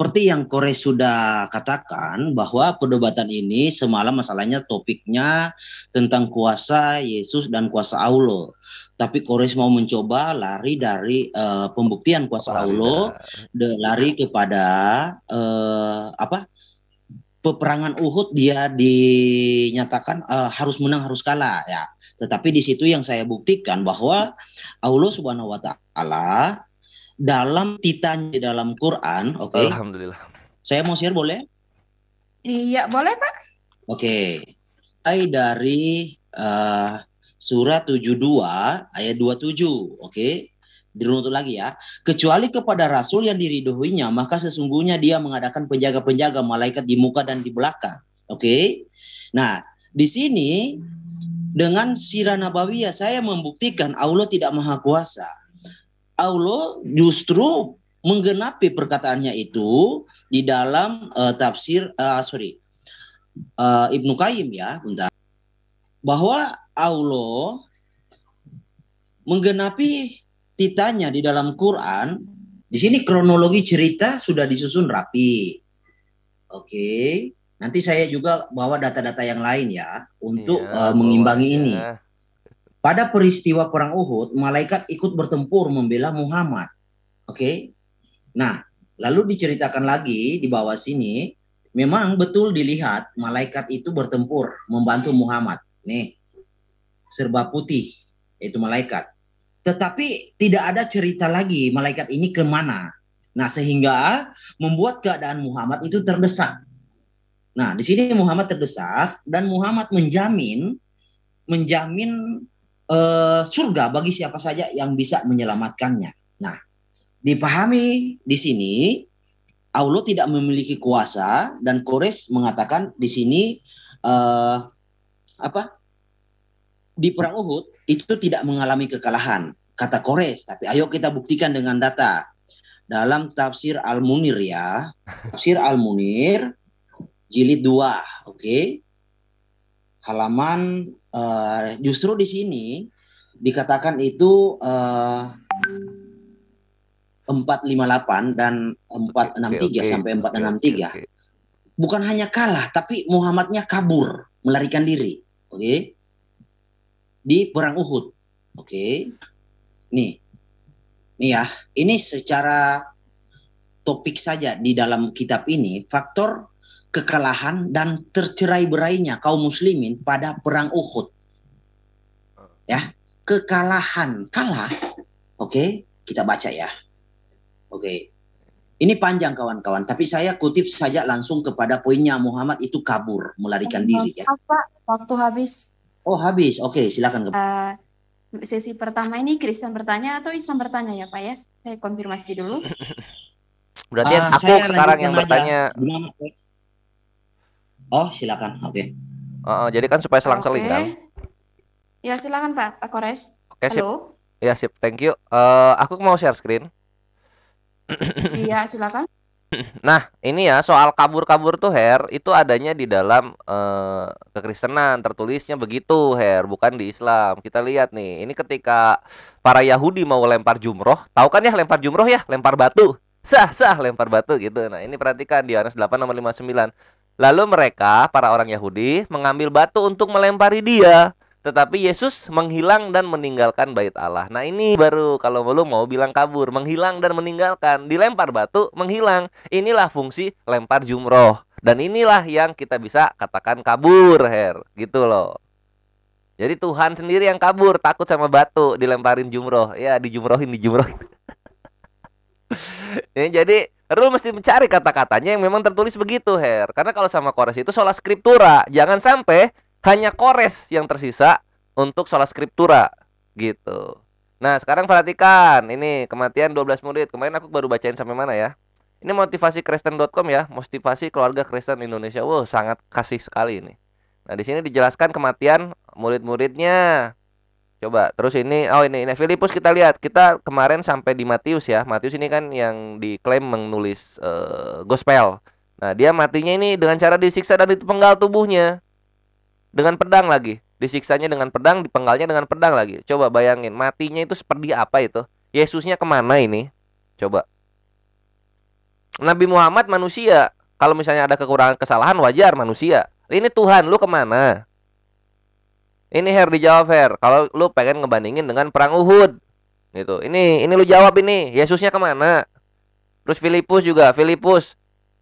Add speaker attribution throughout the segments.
Speaker 1: seperti yang Kore sudah katakan bahwa perdebatan ini semalam masalahnya topiknya tentang kuasa Yesus dan kuasa Allah. Tapi Kore mau mencoba lari dari uh, pembuktian kuasa Allah, lari kepada uh, apa? peperangan Uhud dia dinyatakan uh, harus menang harus kalah ya. Tetapi di situ yang saya buktikan bahwa Allah Subhanahu wa taala dalam titanya di dalam Quran, oke. Okay? Alhamdulillah. Saya mau share boleh?
Speaker 2: Iya, boleh, Pak.
Speaker 1: Oke. Okay. Eh, ayat dari uh, tujuh 72 ayat 27, oke. Okay? Diruntut lagi ya. Kecuali kepada rasul yang diriduhinya maka sesungguhnya dia mengadakan penjaga-penjaga malaikat di muka dan di belakang. Oke. Okay? Nah, di sini dengan sirah nabawiyah saya membuktikan Allah tidak maha kuasa Allah justru menggenapi perkataannya itu di dalam uh, tafsir uh, sorry uh, Ibnu Qayyim ya bunda bahwa Allah menggenapi titanya di dalam Quran di sini kronologi cerita sudah disusun rapi oke okay. nanti saya juga bawa data-data yang lain ya untuk ya, uh, mengimbangi ini pada peristiwa perang Uhud, malaikat ikut bertempur membela Muhammad. Oke. Okay? Nah, lalu diceritakan lagi di bawah sini, memang betul dilihat malaikat itu bertempur membantu Muhammad. Nih. Serba putih itu malaikat. Tetapi tidak ada cerita lagi malaikat ini kemana. Nah, sehingga membuat keadaan Muhammad itu terdesak. Nah, di sini Muhammad terdesak dan Muhammad menjamin menjamin uh, surga bagi siapa saja yang bisa menyelamatkannya. Nah, dipahami di sini Allah tidak memiliki kuasa dan Kores mengatakan di sini uh, apa di perang Uhud itu tidak mengalami kekalahan kata Kores tapi ayo kita buktikan dengan data dalam tafsir Al Munir ya tafsir Al Munir jilid 2 oke okay? halaman uh, justru di sini dikatakan itu uh, eh, 458 dan 463 okay, okay, sampai 463. Okay, okay. Bukan hanya kalah tapi Muhammadnya kabur, melarikan diri. Oke. Okay? Di perang Uhud. Oke. Okay? Nih. Nih ya, ini secara topik saja di dalam kitab ini faktor kekalahan dan tercerai berainya kaum muslimin pada perang Uhud. Ya, kekalahan kalah. Oke, okay, kita baca ya. Oke. Okay. Ini panjang kawan-kawan, tapi saya kutip saja langsung kepada poinnya Muhammad itu kabur, melarikan diri ya.
Speaker 2: Apa? Waktu habis.
Speaker 1: Oh, habis. Oke, okay, silakan.
Speaker 2: Uh, sesi pertama ini Kristen bertanya atau Islam bertanya ya, Pak ya? Saya konfirmasi dulu. Berarti uh, aku sekarang yang bertanya.
Speaker 1: Aja. Oh, silakan. Oke. Okay. Uh,
Speaker 3: uh, jadi kan supaya selang-seling okay. kan?
Speaker 2: Ya, silakan Pak, Pak Kores. okay, Halo.
Speaker 3: Sip. Ya, sip. Thank you. Uh, aku mau share screen. Iya, silakan. Nah, ini ya soal kabur-kabur tuh Her, itu adanya di dalam eh, kekristenan tertulisnya begitu Her, bukan di Islam. Kita lihat nih, ini ketika para Yahudi mau lempar jumroh, tahu kan ya lempar jumroh ya, lempar batu. Sah, sah lempar batu gitu. Nah, ini perhatikan di Yohanes 8 nomor 59. Lalu mereka, para orang Yahudi, mengambil batu untuk melempari dia. Tetapi Yesus menghilang dan meninggalkan bait Allah. Nah ini baru kalau belum mau bilang kabur, menghilang dan meninggalkan, dilempar batu, menghilang. Inilah fungsi lempar jumroh. Dan inilah yang kita bisa katakan kabur, Her. Gitu loh. Jadi Tuhan sendiri yang kabur, takut sama batu, dilemparin jumroh. Ya, dijumrohin, dijumrohin ya, jadi lu mesti mencari kata-katanya yang memang tertulis begitu Her karena kalau sama kores itu sholat skriptura jangan sampai hanya kores yang tersisa untuk sholat skriptura gitu nah sekarang perhatikan ini kematian 12 murid kemarin aku baru bacain sampai mana ya ini motivasi kristen.com ya motivasi keluarga Kristen Indonesia wow sangat kasih sekali ini nah di sini dijelaskan kematian murid-muridnya Coba terus ini oh ini ini Filipus kita lihat. Kita kemarin sampai di Matius ya. Matius ini kan yang diklaim menulis uh, gospel. Nah, dia matinya ini dengan cara disiksa dan dipenggal tubuhnya. Dengan pedang lagi. Disiksanya dengan pedang, dipenggalnya dengan pedang lagi. Coba bayangin, matinya itu seperti apa itu? Yesusnya kemana ini? Coba. Nabi Muhammad manusia. Kalau misalnya ada kekurangan kesalahan wajar manusia. Ini Tuhan, lu kemana? Ini Her dijawab Her. Kalau lu pengen ngebandingin dengan perang Uhud, gitu. Ini ini lu jawab ini. Yesusnya kemana? Terus Filipus juga. Filipus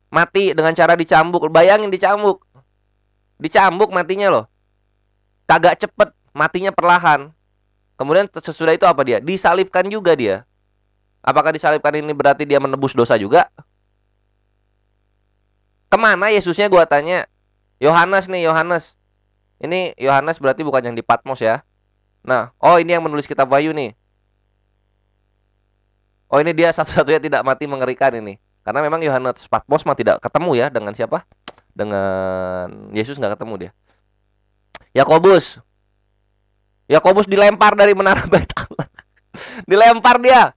Speaker 3: mati dengan cara dicambuk. Bayangin dicambuk. Dicambuk matinya loh. Kagak cepet, matinya perlahan. Kemudian sesudah itu apa dia? Disalibkan juga dia. Apakah disalibkan ini berarti dia menebus dosa juga? Kemana Yesusnya gua tanya? Yohanes nih, Yohanes. Ini Yohanes berarti bukan yang di Patmos ya. Nah, oh ini yang menulis kitab Wahyu nih. Oh ini dia satu-satunya tidak mati mengerikan ini. Karena memang Yohanes Patmos mah tidak ketemu ya dengan siapa? Dengan Yesus nggak ketemu dia. Yakobus. Yakobus dilempar dari menara Bait Allah. dilempar dia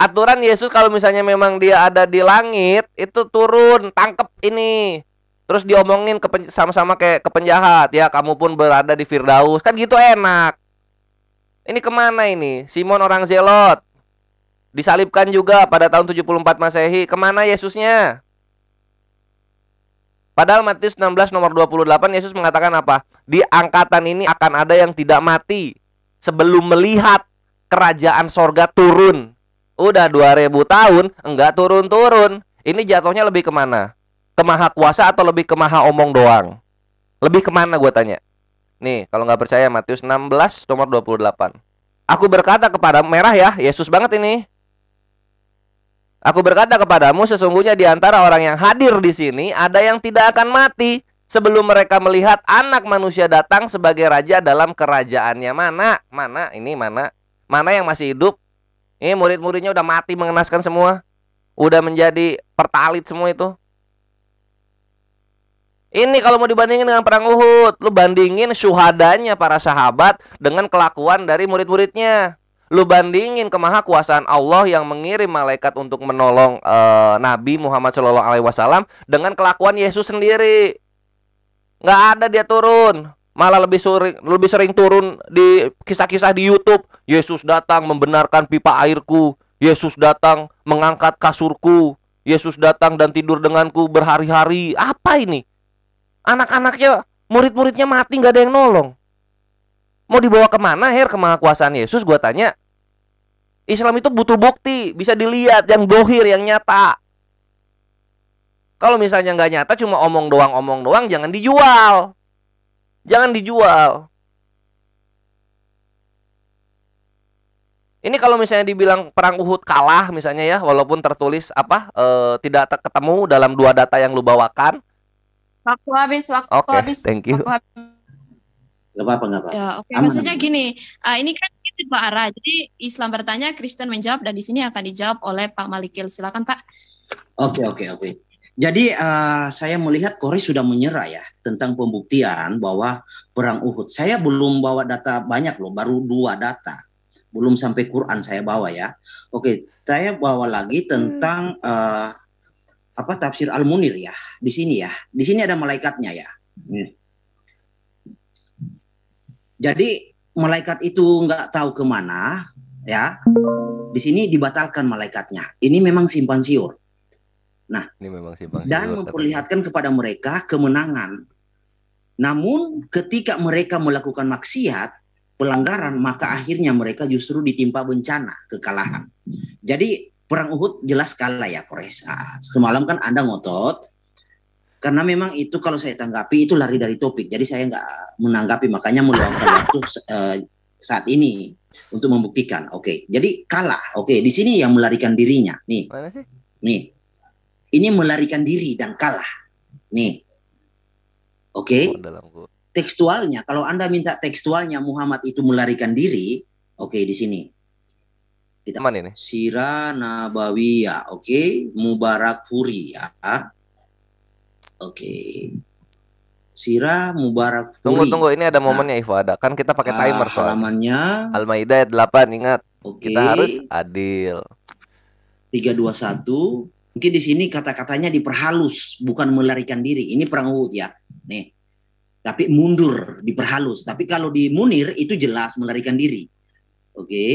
Speaker 3: aturan Yesus kalau misalnya memang dia ada di langit itu turun tangkep ini Terus diomongin ke sama-sama kayak ke penjahat ya kamu pun berada di Firdaus kan gitu enak. Ini kemana ini? Simon orang Zelot disalibkan juga pada tahun 74 Masehi. Kemana Yesusnya? Padahal Matius 16 nomor 28 Yesus mengatakan apa? Di angkatan ini akan ada yang tidak mati sebelum melihat kerajaan sorga turun. Udah 2000 tahun enggak turun-turun. Ini jatuhnya lebih kemana? ke maha kuasa atau lebih ke maha omong doang? Lebih kemana gue tanya? Nih, kalau nggak percaya Matius 16 nomor 28. Aku berkata kepada merah ya, Yesus banget ini. Aku berkata kepadamu sesungguhnya di antara orang yang hadir di sini ada yang tidak akan mati sebelum mereka melihat anak manusia datang sebagai raja dalam kerajaannya. Mana? Mana ini mana? Mana yang masih hidup? Ini murid-muridnya udah mati mengenaskan semua. Udah menjadi pertalit semua itu. Ini kalau mau dibandingin dengan perang Uhud, lu bandingin syuhadanya para sahabat dengan kelakuan dari murid-muridnya. Lu bandingin kemahakuasaan Allah yang mengirim malaikat untuk menolong e, Nabi Muhammad Shallallahu Alaihi Wasallam dengan kelakuan Yesus sendiri. Nggak ada dia turun, malah lebih sering lebih sering turun di kisah-kisah di YouTube. Yesus datang membenarkan pipa airku. Yesus datang mengangkat kasurku. Yesus datang dan tidur denganku berhari-hari. Apa ini? Anak-anaknya, murid-muridnya mati nggak ada yang nolong. Mau dibawa kemana Her ke kuasaan Yesus? Gue tanya. Islam itu butuh bukti, bisa dilihat yang dohir, yang nyata. Kalau misalnya nggak nyata, cuma omong doang, omong doang, jangan dijual. Jangan dijual. Ini kalau misalnya dibilang perang Uhud kalah misalnya ya, walaupun tertulis apa e, tidak ketemu dalam dua data yang lu bawakan,
Speaker 2: Waktu habis, waktu okay, habis. Thank you. Waktu habis.
Speaker 1: Gak apa-apa, gak apa-apa. Ya, okay. Maksudnya aman.
Speaker 2: gini, uh, ini kan kita dua arah. Jadi Islam bertanya, Kristen menjawab, dan di sini akan dijawab oleh Pak Malikil. Silakan Pak.
Speaker 1: Oke, okay, oke, okay, oke. Okay. Jadi uh, saya melihat Kori sudah menyerah ya tentang pembuktian bahwa perang Uhud. Saya belum bawa data banyak loh, baru dua data. Belum sampai Quran saya bawa ya. Oke, saya bawa lagi tentang hmm. uh, apa tafsir Al-Munir ya. Di sini ya. Di sini ada malaikatnya ya. Iya. Jadi malaikat itu nggak tahu kemana ya. Di sini dibatalkan malaikatnya. Ini memang simpan siur. Nah, ini memang simpang siur, dan memperlihatkan kepada mereka kemenangan. Namun ketika mereka melakukan maksiat, pelanggaran, maka akhirnya mereka justru ditimpa bencana, kekalahan. Jadi perang Uhud jelas kalah ya Koresa. Ah, semalam kan Anda ngotot karena memang itu kalau saya tanggapi itu lari dari topik. Jadi saya nggak menanggapi makanya meluangkan waktu uh, saat ini untuk membuktikan. Oke. Okay. Jadi kalah. Oke, okay. di sini yang melarikan dirinya. Nih. Nih. Ini melarikan diri dan kalah. Nih. Oke. Okay. Oh, tekstualnya kalau Anda minta tekstualnya Muhammad itu melarikan diri, oke okay, di sini kita Mana ini? Sirah Nabawiyah, oke, okay? Mubarak Furi ya. Oke. Okay. Sirah Mubarak Furi. Ya. Tunggu tunggu, ini ada momennya
Speaker 3: nah, Ivo ada. Kan kita pakai ah, timer soalnya. Halamannya Al-Maidah ayat 8, ingat. Okay. Kita harus
Speaker 1: adil. 321. Mungkin di sini kata-katanya diperhalus, bukan melarikan diri. Ini perang Uhud ya. Nih. Tapi mundur, diperhalus. Tapi kalau di Munir itu jelas melarikan diri. Oke. Okay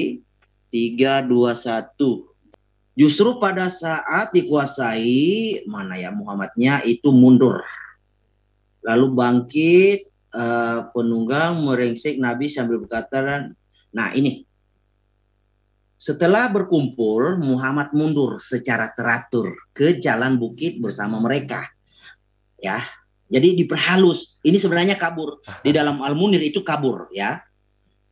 Speaker 1: 3, 2, 1. Justru pada saat dikuasai, mana ya Muhammadnya itu mundur. Lalu bangkit uh, penunggang merengsek Nabi sambil berkata, nah ini. Setelah berkumpul, Muhammad mundur secara teratur ke jalan bukit bersama mereka. Ya, jadi diperhalus. Ini sebenarnya kabur. Di dalam Al-Munir itu kabur ya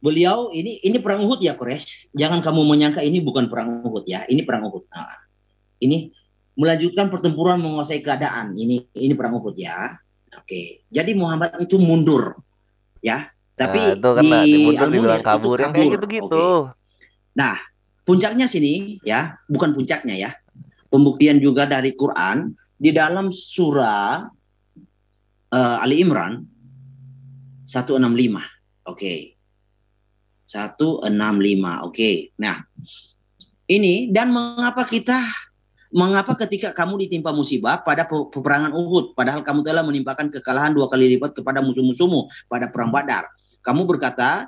Speaker 1: beliau ini ini perang Uhud ya Quraisy. Jangan kamu menyangka ini bukan perang Uhud ya. Ini perang Uhud. Nah, ini melanjutkan pertempuran menguasai keadaan. Ini ini perang Uhud ya. Oke. Jadi Muhammad itu mundur ya. Tapi nah, itu kan di, mundur dibilang kabur, kan kabur. kayak gitu Nah, puncaknya sini ya, bukan puncaknya ya. Pembuktian juga dari Quran di dalam surah uh, Ali Imran 165. Oke. Okay. 165. Oke. Nah, ini dan mengapa kita mengapa ketika kamu ditimpa musibah pada peperangan Uhud padahal kamu telah menimpakan kekalahan dua kali lipat kepada musuh-musuhmu pada perang Badar. Kamu berkata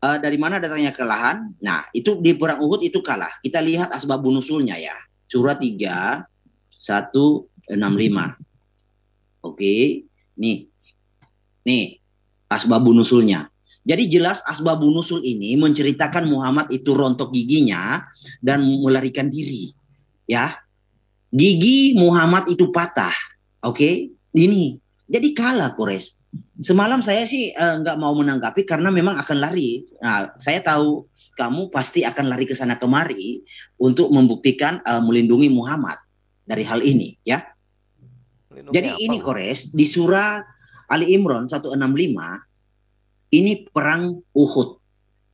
Speaker 1: e, dari mana datangnya kekalahan? Nah, itu di perang Uhud itu kalah. Kita lihat asbab nusulnya ya. Surah 3 165. Oke. Nih. Nih, asbab nusulnya. Jadi jelas asbabun nusul ini menceritakan Muhammad itu rontok giginya dan melarikan diri. Ya. Gigi Muhammad itu patah. Oke, okay? ini. Jadi kalah Kores. Semalam saya sih eh, nggak uh, mau menanggapi karena memang akan lari. Nah, saya tahu kamu pasti akan lari ke sana kemari untuk membuktikan uh, melindungi Muhammad dari hal ini, ya. Melindungi Jadi apa? ini Kores di surah Ali Imran 165 ini perang Uhud.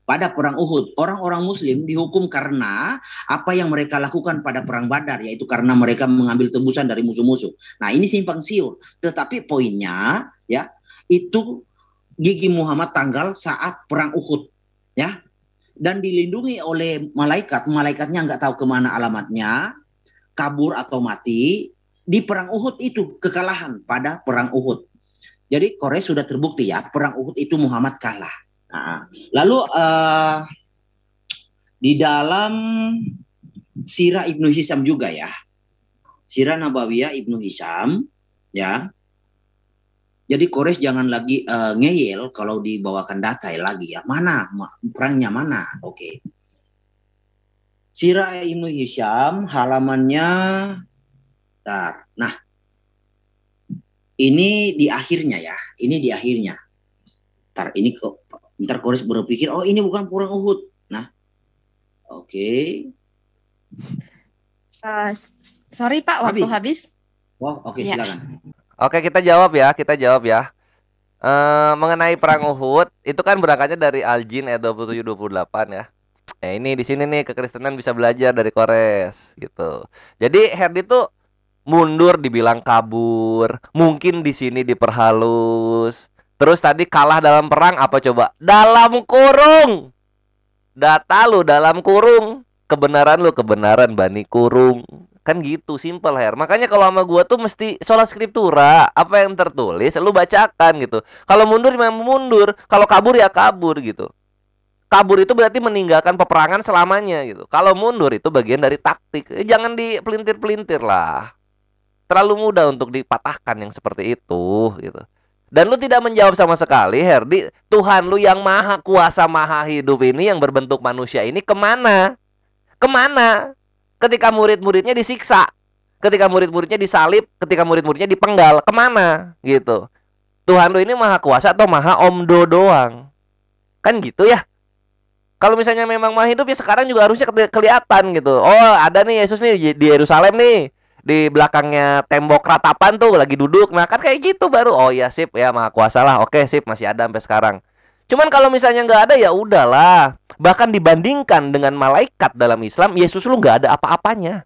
Speaker 1: Pada perang Uhud, orang-orang Muslim dihukum karena apa yang mereka lakukan pada perang Badar, yaitu karena mereka mengambil tembusan dari musuh-musuh. Nah, ini simpang siur. Tetapi poinnya, ya, itu gigi Muhammad tanggal saat perang Uhud, ya. Dan dilindungi oleh malaikat. Malaikatnya nggak tahu kemana alamatnya, kabur atau mati. Di perang Uhud itu kekalahan pada perang Uhud jadi Korea sudah terbukti ya perang Uhud itu Muhammad kalah. Nah, lalu uh, di dalam Sirah Ibnu Hisam juga ya. Sirah Nabawiyah Ibnu Hisam ya. Jadi Kores jangan lagi uh, ngeyel kalau dibawakan data ya lagi ya. Mana perangnya mana? Oke. Okay. Sirah Ibnu Hisam halamannya tar. Nah, ini di akhirnya ya, ini di akhirnya. Ntar ini kok ntar Kores berpikir, oh ini bukan perang Uhud. Nah, oke. Okay.
Speaker 2: Uh, eh, sorry Pak, waktu habis. habis. Wah, oh, oke okay, ya. silakan.
Speaker 3: Oke, kita jawab ya, kita jawab ya. Uh, mengenai perang Uhud itu kan berangkatnya dari Aljin ayat 27 28 ya. Eh ini di sini nih kekristenan bisa belajar dari Kores gitu. Jadi Herdi tuh mundur dibilang kabur, mungkin di sini diperhalus. Terus tadi kalah dalam perang apa coba? Dalam kurung. Data lu dalam kurung, kebenaran lu kebenaran bani kurung. Kan gitu, simple Her. Makanya kalau sama gua tuh mesti sholat skriptura, apa yang tertulis lu bacakan gitu. Kalau mundur memang ya mundur, kalau kabur ya kabur gitu. Kabur itu berarti meninggalkan peperangan selamanya gitu. Kalau mundur itu bagian dari taktik. Eh, jangan di pelintir pelintir lah terlalu mudah untuk dipatahkan yang seperti itu gitu. Dan lu tidak menjawab sama sekali Herdi Tuhan lu yang maha kuasa maha hidup ini Yang berbentuk manusia ini kemana? Kemana? Ketika murid-muridnya disiksa Ketika murid-muridnya disalib Ketika murid-muridnya dipenggal Kemana? Gitu Tuhan lu ini maha kuasa atau maha omdo doang Kan gitu ya kalau misalnya memang maha hidup ya sekarang juga harusnya kelihatan gitu. Oh, ada nih Yesus nih di Yerusalem nih di belakangnya tembok ratapan tuh lagi duduk. Nah, kan kayak gitu baru oh ya sip ya maha kuasa lah. Oke, sip masih ada sampai sekarang. Cuman kalau misalnya nggak ada ya udahlah. Bahkan dibandingkan dengan malaikat dalam Islam, Yesus lu nggak ada apa-apanya.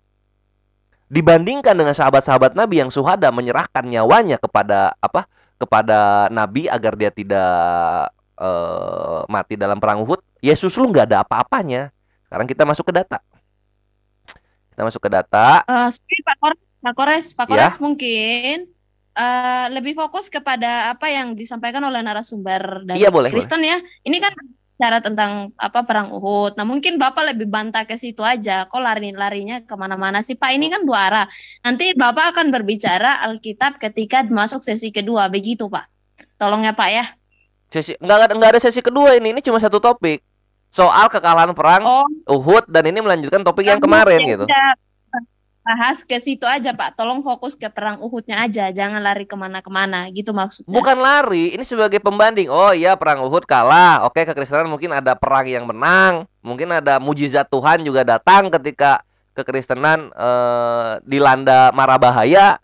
Speaker 3: Dibandingkan dengan sahabat-sahabat Nabi yang suhada menyerahkan nyawanya kepada apa? kepada Nabi agar dia tidak uh, mati dalam perang Uhud, Yesus lu nggak ada apa-apanya. Sekarang kita masuk ke data. Kita masuk ke data.
Speaker 2: Uh, Pak Kores, Pak Kores, Pak iya. Kores ya. mungkin uh, lebih fokus kepada apa yang disampaikan oleh narasumber dari iya, boleh, Kristen ya. boleh. ya. Ini kan cara tentang apa perang Uhud. Nah mungkin bapak lebih bantah ke situ aja. Kok lari-larinya kemana-mana sih Pak? Ini oh. kan dua arah. Nanti bapak akan berbicara Alkitab ketika masuk sesi kedua, begitu Pak. Tolong ya Pak ya.
Speaker 3: Sesi nggak, nggak ada sesi kedua ini. Ini cuma satu topik soal kekalahan perang oh. Uhud dan ini melanjutkan topik yang kemarin gitu.
Speaker 2: Bahas ke situ aja Pak, tolong fokus ke perang Uhudnya aja, jangan lari kemana-kemana gitu maksudnya. Bukan
Speaker 3: lari, ini sebagai pembanding. Oh iya perang Uhud kalah, oke kekristenan mungkin ada perang yang menang, mungkin ada mujizat Tuhan juga datang ketika kekristenan eh, dilanda marah bahaya.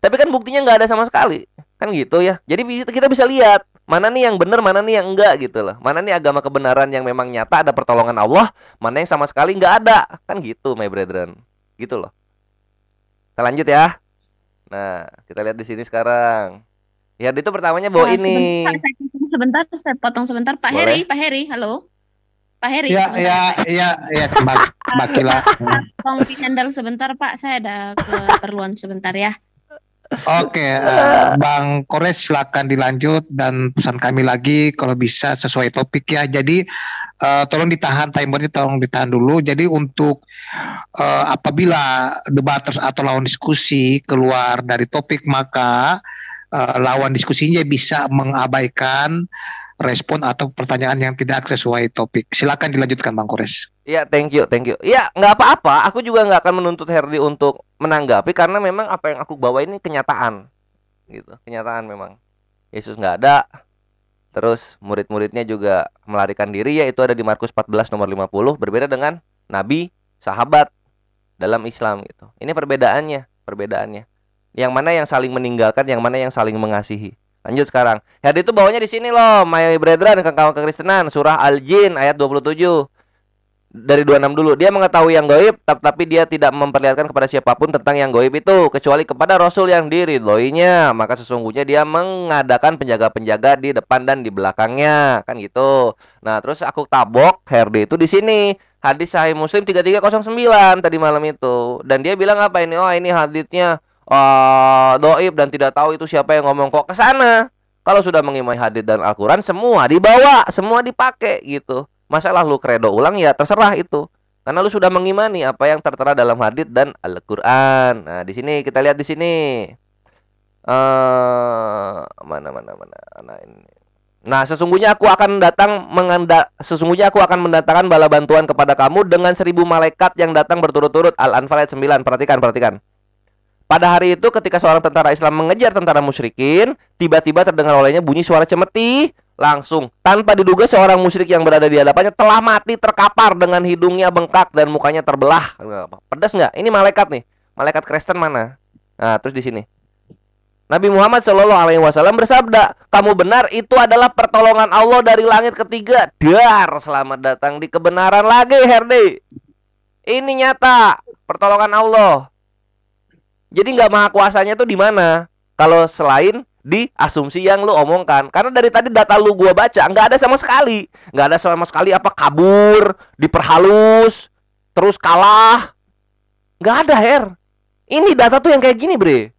Speaker 3: Tapi kan buktinya nggak ada sama sekali, kan gitu ya. Jadi kita bisa lihat mana nih yang benar, mana nih yang enggak gitu loh. Mana nih agama kebenaran yang memang nyata ada pertolongan Allah, mana yang sama sekali enggak ada. Kan gitu, my brethren. Gitu loh. Kita lanjut ya. Nah, kita lihat di sini sekarang. Ya, itu pertamanya bawa nah, ini.
Speaker 2: Sebentar, saya potong sebentar. Pak Boleh? Heri, Pak Heri, halo. Pak Heri. Ya, ya,
Speaker 4: ya, ya, kembali. Bakilah.
Speaker 2: Tolong di handle sebentar, Pak. Saya ada keperluan sebentar ya.
Speaker 4: Oke, uh, Bang Kores silakan dilanjut dan pesan kami lagi kalau bisa sesuai topik ya. Jadi uh, tolong ditahan timernya tolong ditahan dulu. Jadi untuk uh, apabila debaters atau lawan diskusi keluar dari topik maka uh, lawan diskusinya bisa mengabaikan respon atau pertanyaan yang tidak sesuai topik. Silakan dilanjutkan Bang Kores.
Speaker 3: Iya, thank you, thank you. Iya, nggak apa-apa. Aku juga nggak akan menuntut Herdi untuk menanggapi karena memang apa yang aku bawa ini kenyataan, gitu. Kenyataan memang. Yesus nggak ada. Terus murid-muridnya juga melarikan diri ya itu ada di Markus 14 nomor 50 berbeda dengan nabi, sahabat dalam Islam gitu. Ini perbedaannya, perbedaannya. Yang mana yang saling meninggalkan, yang mana yang saling mengasihi. Lanjut sekarang. Hadith itu bawahnya di sini loh, my brethren ke kawan kekristenan, surah Al-Jin ayat 27. Dari 26 dulu, dia mengetahui yang goib, tapi dia tidak memperlihatkan kepada siapapun tentang yang goib itu, kecuali kepada Rasul yang diri loinya, Maka sesungguhnya dia mengadakan penjaga-penjaga di depan dan di belakangnya, kan gitu. Nah, terus aku tabok Herdi itu di sini. Hadis Sahih Muslim 3309 tadi malam itu. Dan dia bilang apa ini? Oh, ini hadisnya uh, doib dan tidak tahu itu siapa yang ngomong kok ke sana. Kalau sudah mengimai hadis dan Al-Quran, semua dibawa, semua dipakai gitu. Masalah lu kredo ulang ya terserah itu. Karena lu sudah mengimani apa yang tertera dalam hadis dan Al-Quran. Nah, di sini kita lihat di sini. Uh, mana mana mana. Nah, ini. Nah, sesungguhnya aku akan datang menganda sesungguhnya aku akan mendatangkan bala bantuan kepada kamu dengan seribu malaikat yang datang berturut-turut. Al-Anfal ayat 9. Perhatikan, perhatikan. Pada hari itu ketika seorang tentara Islam mengejar tentara musyrikin, tiba-tiba terdengar olehnya bunyi suara cemeti. Langsung, tanpa diduga seorang musyrik yang berada di hadapannya telah mati terkapar dengan hidungnya bengkak dan mukanya terbelah. Pedas nggak? Ini malaikat nih. Malaikat Kristen mana? Nah, terus di sini. Nabi Muhammad Shallallahu Alaihi Wasallam bersabda, kamu benar itu adalah pertolongan Allah dari langit ketiga. Dar, selamat datang di kebenaran lagi Herdi. Ini nyata pertolongan Allah. Jadi nggak maha kuasanya tuh di mana? Kalau selain di asumsi yang lu omongkan karena dari tadi data lu gua baca nggak ada sama sekali nggak ada sama sekali apa kabur diperhalus terus kalah nggak ada her ini data tuh yang kayak gini bre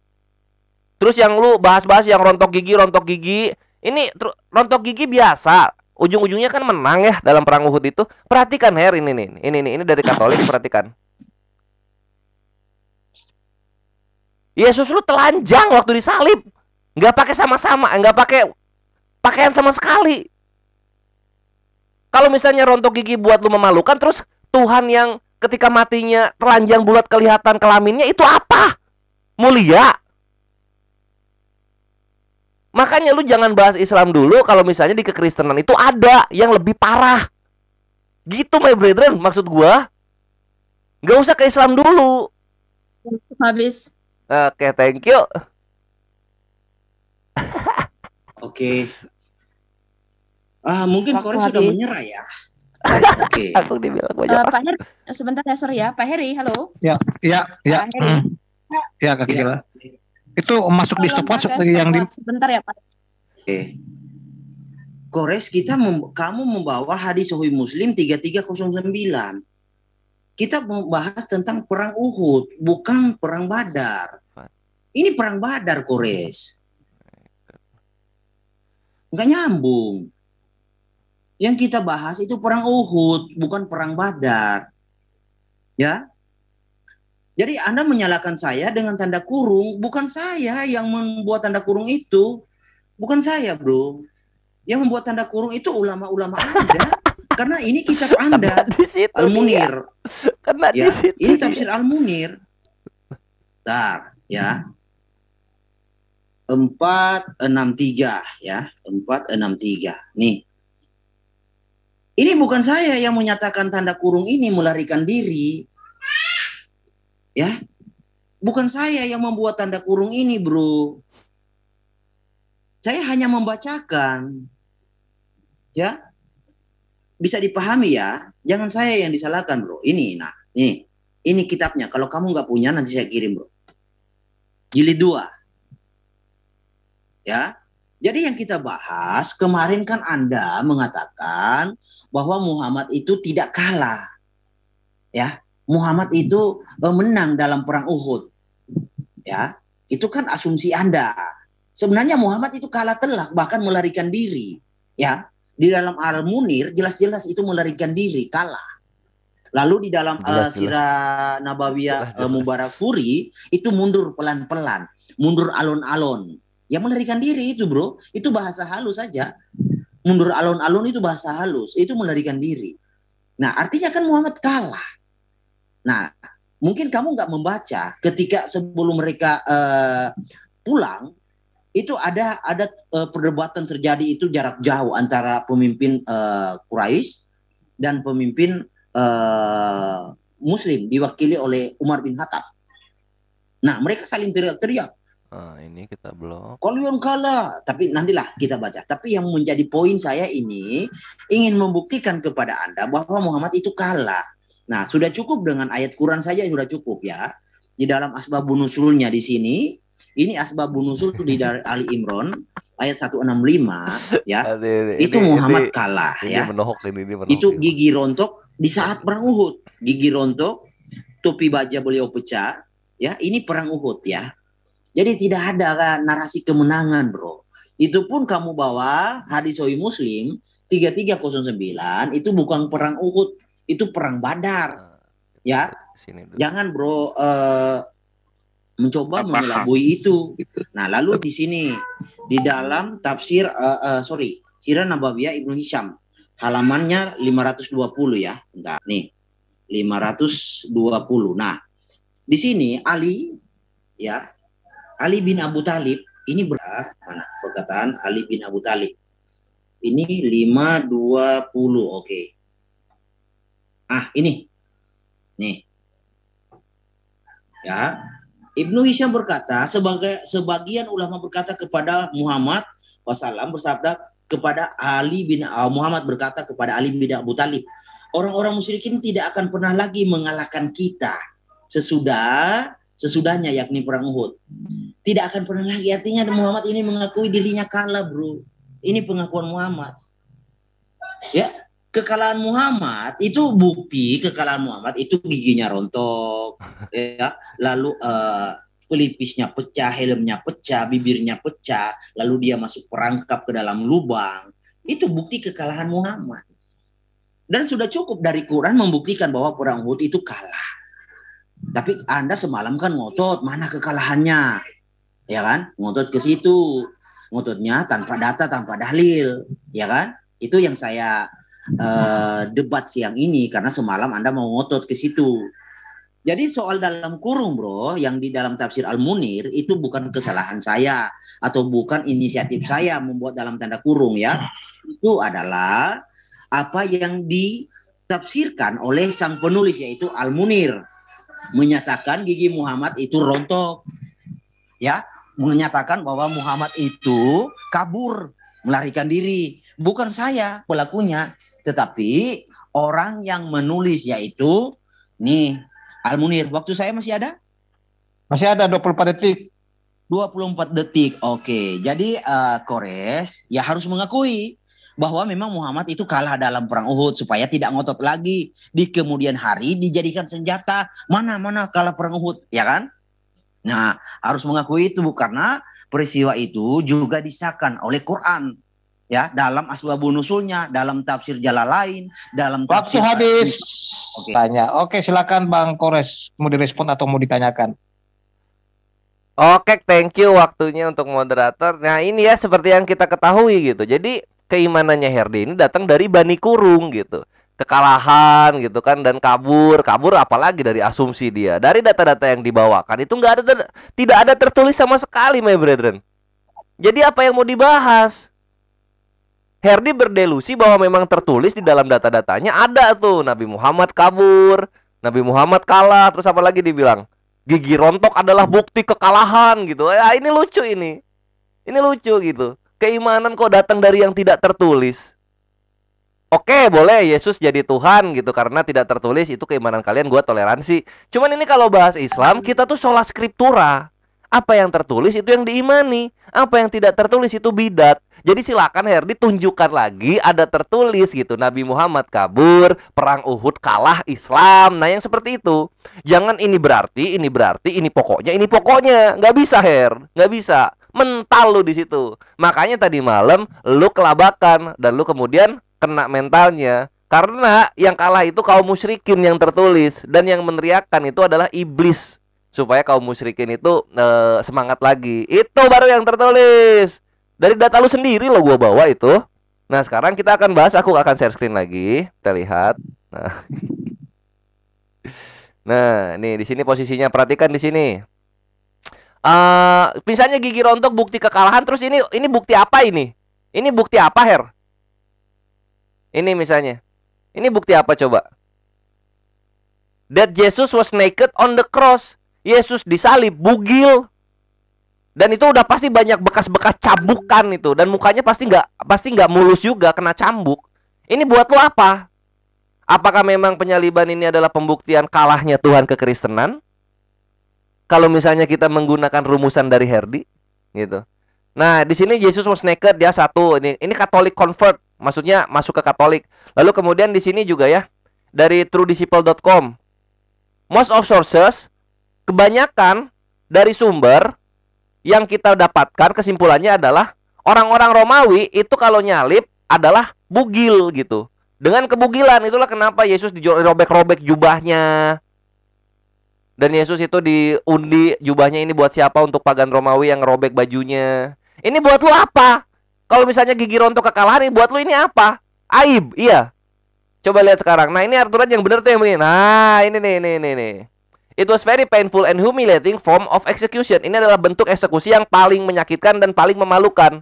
Speaker 3: terus yang lu bahas-bahas yang rontok gigi rontok gigi ini rontok gigi biasa ujung-ujungnya kan menang ya dalam perang Uhud itu perhatikan her ini nih ini nih ini dari Katolik perhatikan Yesus lu telanjang waktu disalib. Nggak pakai sama-sama, nggak pakai pakaian sama sekali. Kalau misalnya rontok gigi buat lu memalukan, terus Tuhan yang ketika matinya telanjang bulat kelihatan kelaminnya itu apa? Mulia. Makanya lu jangan bahas Islam dulu kalau misalnya di kekristenan itu ada yang lebih parah. Gitu my brethren, maksud gua. Gak usah ke Islam dulu. Habis oke eh, okay, thank you oke okay. ah
Speaker 1: mungkin Kore Kori habis. sudah menyerah ya
Speaker 3: Oke. Okay. Aku dibilang banyak.
Speaker 2: Uh, eh, Pak Her, sebentar ya sorry ya. Pak Heri, halo.
Speaker 3: Ya, ya, ya. Pak Heri. Hmm. Ya, Kak Gila. Ya.
Speaker 4: Itu masuk Tolong di stopwatch stop yang di
Speaker 2: Sebentar ya, Pak.
Speaker 4: Oke. Okay.
Speaker 1: Kores kita mem kamu membawa hadis Sahih Muslim 3309 kita membahas tentang perang Uhud, bukan perang Badar. Ini perang Badar, Kores. Enggak nyambung. Yang kita bahas itu perang Uhud, bukan perang Badar. Ya. Jadi Anda menyalahkan saya dengan tanda kurung, bukan saya yang membuat tanda kurung itu. Bukan saya, Bro. Yang membuat tanda kurung itu ulama-ulama Anda. karena ini kitab Anda Al-Munir. Karena ya, di situ ini tafsir Al-Munir. Bentar, ya. 463 ya, tiga. Nih. Ini bukan saya yang menyatakan tanda kurung ini melarikan diri. Ya. Bukan saya yang membuat tanda kurung ini, Bro. Saya hanya membacakan. Ya, bisa dipahami ya. Jangan saya yang disalahkan, bro. Ini, nah, ini, ini kitabnya. Kalau kamu nggak punya, nanti saya kirim, bro. Jilid dua, Ya, jadi yang kita bahas kemarin kan Anda mengatakan bahwa Muhammad itu tidak kalah. Ya, Muhammad itu menang dalam perang Uhud. Ya, itu kan asumsi Anda. Sebenarnya Muhammad itu kalah telak bahkan melarikan diri. Ya, di dalam Al Munir jelas-jelas itu melarikan diri kalah. Lalu di dalam uh, Sirah Nabawiyah uh, eh, Mubarakuri itu mundur pelan-pelan, mundur alon-alon. Ya melarikan diri itu, Bro. Itu bahasa halus saja. Mundur alon-alon itu bahasa halus, itu melarikan diri. Nah, artinya kan Muhammad kalah. Nah, mungkin kamu nggak membaca ketika sebelum mereka uh, pulang itu ada ada uh, eh, perdebatan terjadi itu jarak jauh antara pemimpin uh, Quraisy dan pemimpin uh, Muslim diwakili oleh Umar bin Khattab. Nah mereka saling teriak-teriak. Nah, ini kita belum. Kalian kalah, tapi nantilah kita baca. Tapi yang menjadi poin saya ini ingin membuktikan kepada anda bahwa Muhammad itu kalah. Nah sudah cukup dengan ayat Quran saja sudah cukup ya. Di dalam asbabun nusulnya di sini ini asbab asbabun nuzul di dari Ali Imron ayat 165 ya. Ini, itu Muhammad ini, kalah ini ya. Menohok, ini, ini menohok, itu gigi rontok di saat perang Uhud. Gigi rontok, topi baja beliau pecah ya. Ini perang Uhud ya. Jadi tidak ada kan, narasi kemenangan, Bro. Itu pun kamu bawa hadis Sahih Muslim 3309 itu bukan perang Uhud, itu perang Badar. Nah, ya. Sini Jangan, Bro, uh, mencoba Apa mengelabui khas? itu. Gitu. Nah, lalu di sini di dalam tafsir uh, uh, sorry, Sirah Nabawiyah Ibnu Hisham halamannya 520 ya. Entah, nih. 520. Nah, di sini Ali ya, Ali bin Abu Talib ini benar ah, mana perkataan Ali bin Abu Talib. Ini 520. Oke. Okay. Ah, ini. Nih. Ya, Ibnu Hisham berkata, sebagai sebagian ulama berkata kepada Muhammad wasallam bersabda kepada Ali bin uh, Muhammad berkata kepada Ali bin Abu Talib, orang-orang musyrikin tidak akan pernah lagi mengalahkan kita sesudah sesudahnya yakni perang Uhud. Tidak akan pernah lagi artinya Muhammad ini mengakui dirinya kalah, Bro. Ini pengakuan Muhammad. Ya, kekalahan Muhammad itu bukti kekalahan Muhammad itu giginya rontok ya lalu uh, pelipisnya pecah helmnya pecah bibirnya pecah lalu dia masuk perangkap ke dalam lubang itu bukti kekalahan Muhammad dan sudah cukup dari Quran membuktikan bahwa perang Uhud itu kalah tapi Anda semalam kan ngotot mana kekalahannya ya kan ngotot ke situ ngototnya tanpa data tanpa dalil ya kan itu yang saya Eh, debat siang ini karena semalam Anda mau ngotot ke situ. Jadi soal dalam kurung bro yang di dalam tafsir Al-Munir itu bukan kesalahan saya atau bukan inisiatif saya membuat dalam tanda kurung ya. Itu adalah apa yang ditafsirkan oleh sang penulis yaitu Al-Munir menyatakan gigi Muhammad itu rontok. Ya, menyatakan bahwa Muhammad itu kabur melarikan diri. Bukan saya pelakunya. Tetapi orang yang menulis yaitu nih Al Munir. Waktu saya masih ada? Masih ada 24 detik. 24 detik. Oke. Jadi uh, eh, Kores ya harus mengakui bahwa memang Muhammad itu kalah dalam perang Uhud supaya tidak ngotot lagi di kemudian hari dijadikan senjata mana-mana kalah perang Uhud, ya kan? Nah, harus mengakui itu karena peristiwa itu juga disahkan oleh Quran ya dalam asbabun nusulnya, dalam tafsir lain, dalam tafsir waktu habis. Okay. Tanya.
Speaker 4: Oke, okay, silakan Bang Kores mau direspon atau mau ditanyakan.
Speaker 1: Oke, okay, thank
Speaker 3: you waktunya untuk moderator. Nah, ini ya seperti yang kita ketahui gitu. Jadi keimanannya Herdi ini datang dari Bani Kurung gitu kekalahan gitu kan dan kabur kabur apalagi dari asumsi dia dari data-data yang dibawakan itu nggak ada tidak ada tertulis sama sekali my brethren jadi apa yang mau dibahas Herdi berdelusi bahwa memang tertulis di dalam data-datanya ada tuh Nabi Muhammad kabur, Nabi Muhammad kalah, terus apa lagi dibilang gigi rontok adalah bukti kekalahan gitu. Ya ini lucu ini. Ini lucu gitu. Keimanan kok datang dari yang tidak tertulis. Oke, boleh Yesus jadi Tuhan gitu karena tidak tertulis itu keimanan kalian gue toleransi. Cuman ini kalau bahas Islam kita tuh sholat skriptura apa yang tertulis itu yang diimani, apa yang tidak tertulis itu bidat. Jadi silakan Herdi tunjukkan lagi ada tertulis gitu Nabi Muhammad kabur, perang Uhud kalah Islam. Nah, yang seperti itu. Jangan ini berarti, ini berarti, ini pokoknya, ini pokoknya. nggak bisa, Her. nggak bisa. Mental lu di situ. Makanya tadi malam lu kelabakan dan lu kemudian kena mentalnya. Karena yang kalah itu kaum musyrikin yang tertulis dan yang meneriakkan itu adalah iblis supaya kaum musyrikin itu e, semangat lagi. Itu baru yang tertulis. Dari data lu sendiri lo gua bawa itu. Nah, sekarang kita akan bahas aku akan share screen lagi. Kita lihat. Nah. Nah, nih di sini posisinya perhatikan di sini. Uh, eh, misalnya gigi rontok bukti kekalahan terus ini ini bukti apa ini? Ini bukti apa Her? Ini misalnya. Ini bukti apa coba? That Jesus was naked on the cross. Yesus disalib bugil dan itu udah pasti banyak bekas-bekas cabukan itu dan mukanya pasti nggak pasti nggak mulus juga kena cambuk ini buat lo apa apakah memang penyaliban ini adalah pembuktian kalahnya Tuhan kekristenan kalau misalnya kita menggunakan rumusan dari Herdi gitu nah di sini Yesus was naked ya satu ini ini Katolik convert maksudnya masuk ke Katolik lalu kemudian di sini juga ya dari truedisciple.com most of sources kebanyakan dari sumber yang kita dapatkan kesimpulannya adalah orang-orang Romawi itu kalau nyalip adalah bugil gitu. Dengan kebugilan itulah kenapa Yesus dirobek-robek jubahnya. Dan Yesus itu diundi jubahnya ini buat siapa untuk pagan Romawi yang robek bajunya. Ini buat lu apa? Kalau misalnya gigi rontok kekalahan ini buat lu ini apa? Aib, iya. Coba lihat sekarang. Nah, ini aturan yang benar tuh yang begini. Nah, ini nih, ini nih, nih. It was very painful and humiliating form of execution. Ini adalah bentuk eksekusi yang paling menyakitkan dan paling memalukan.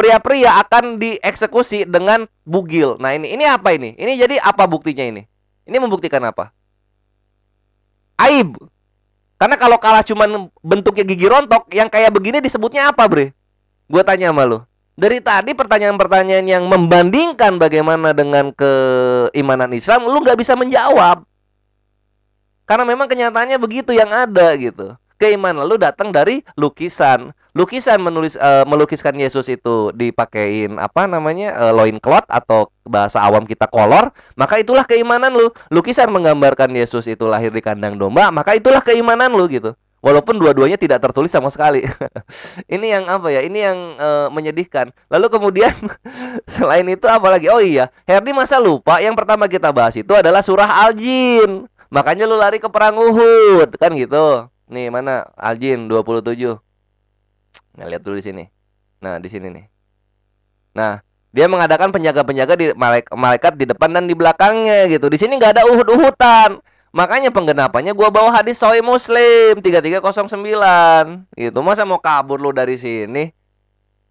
Speaker 3: Pria-pria akan dieksekusi dengan bugil. Nah, ini ini apa ini? Ini jadi apa buktinya ini? Ini membuktikan apa? Aib. Karena kalau kalah cuma bentuknya gigi rontok, yang kayak begini disebutnya apa, Bre? Gue tanya sama lu. Dari tadi pertanyaan-pertanyaan yang membandingkan bagaimana dengan keimanan Islam, lu nggak bisa menjawab. Karena memang kenyataannya begitu yang ada gitu. Keimanan lu datang dari lukisan. Lukisan menulis uh, melukiskan Yesus itu dipakein apa namanya? Uh, eh, loin klot atau bahasa awam kita kolor, maka itulah keimanan lu. Lukisan menggambarkan Yesus itu lahir di kandang domba, maka itulah keimanan lu gitu. Walaupun dua-duanya tidak tertulis sama sekali. ini yang apa ya? Ini yang e, menyedihkan. Lalu kemudian selain itu apalagi? Oh iya, Herdi masa lupa yang pertama kita bahas itu adalah surah Al-Jin. Makanya lu lari ke perang Uhud, kan gitu. Nih, mana Aljin 27. Nah, lihat dulu di sini. Nah, di sini nih. Nah, dia mengadakan penjaga-penjaga di malaikat di depan dan di belakangnya gitu. Di sini nggak ada uhud-uhutan. Makanya penggenapannya gua bawa hadis Sahih Muslim 3309. Gitu. Masa mau kabur lu dari sini?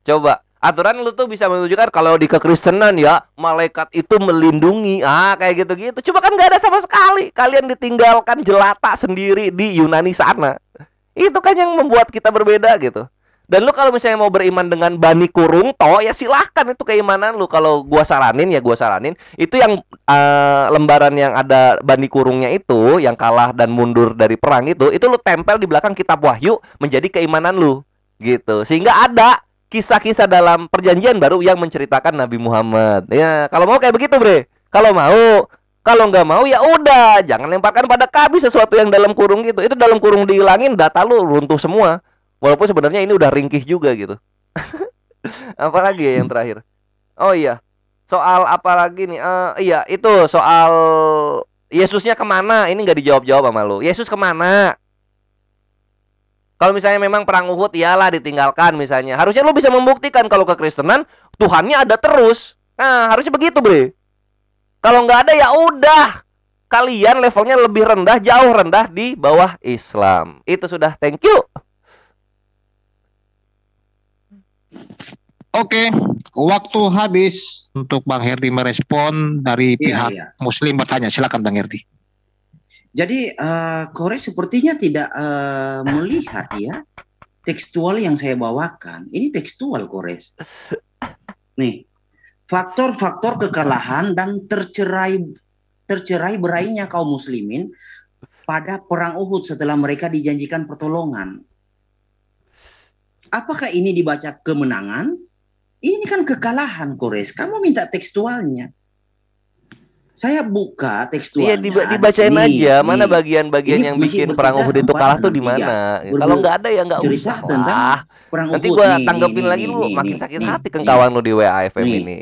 Speaker 3: Coba aturan lu tuh bisa menunjukkan kalau di kekristenan ya malaikat itu melindungi ah kayak gitu-gitu Coba kan nggak ada sama sekali kalian ditinggalkan jelata sendiri di Yunani sana itu kan yang membuat kita berbeda gitu dan lu kalau misalnya mau beriman dengan bani kurung, toh ya silahkan itu keimanan lu kalau gua saranin ya gua saranin itu yang uh, lembaran yang ada bani kurungnya itu yang kalah dan mundur dari perang itu itu lu tempel di belakang kitab wahyu menjadi keimanan lu gitu sehingga ada kisah-kisah dalam perjanjian baru yang menceritakan Nabi Muhammad. Ya, kalau mau kayak begitu, Bre. Kalau mau, kalau nggak mau ya udah, jangan lemparkan pada kami sesuatu yang dalam kurung gitu. Itu dalam kurung dihilangin, data lu runtuh semua. Walaupun sebenarnya ini udah ringkih juga gitu. apalagi ya yang terakhir. Oh iya, soal apa lagi nih? Uh, iya, itu soal Yesusnya kemana? Ini nggak dijawab-jawab sama lu. Yesus kemana? Kalau misalnya memang perang Uhud ialah ditinggalkan misalnya. Harusnya lu bisa membuktikan kalau kekristenan Tuhannya ada terus. Nah, harusnya begitu, Bre. Kalau nggak ada ya udah. Kalian levelnya lebih rendah, jauh rendah di bawah Islam. Itu sudah. Thank you. Oke, waktu
Speaker 4: habis untuk Bang Herdi merespon dari iya, pihak iya, iya. Muslim bertanya. Silakan Bang Herdi.
Speaker 1: Jadi uh, Korea sepertinya tidak uh, melihat ya tekstual yang saya bawakan. Ini tekstual kores. Nih faktor-faktor kekalahan dan tercerai tercerai berainya kaum muslimin pada perang Uhud setelah mereka dijanjikan pertolongan. Apakah ini dibaca kemenangan? Ini kan kekalahan Kores. Kamu minta tekstualnya. Saya buka tekstualnya. Iya, dibacain sini. aja. Mana iya. bagian-bagian yang bikin perang Uhud itu kalah tuh di mana? Kalau nggak ada ya nggak usah. Tentang
Speaker 3: lah. perang Nanti gua tanggepin lagi lu makin sakit nih,
Speaker 1: hati kengkawan lu
Speaker 3: di WAFM ini.